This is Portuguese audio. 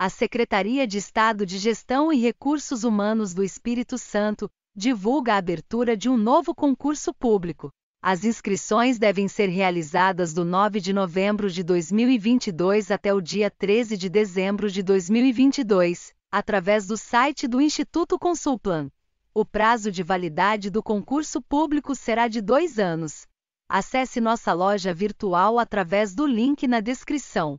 A Secretaria de Estado de Gestão e Recursos Humanos do Espírito Santo divulga a abertura de um novo concurso público. As inscrições devem ser realizadas do 9 de novembro de 2022 até o dia 13 de dezembro de 2022, através do site do Instituto Consulplan. O prazo de validade do concurso público será de dois anos. Acesse nossa loja virtual através do link na descrição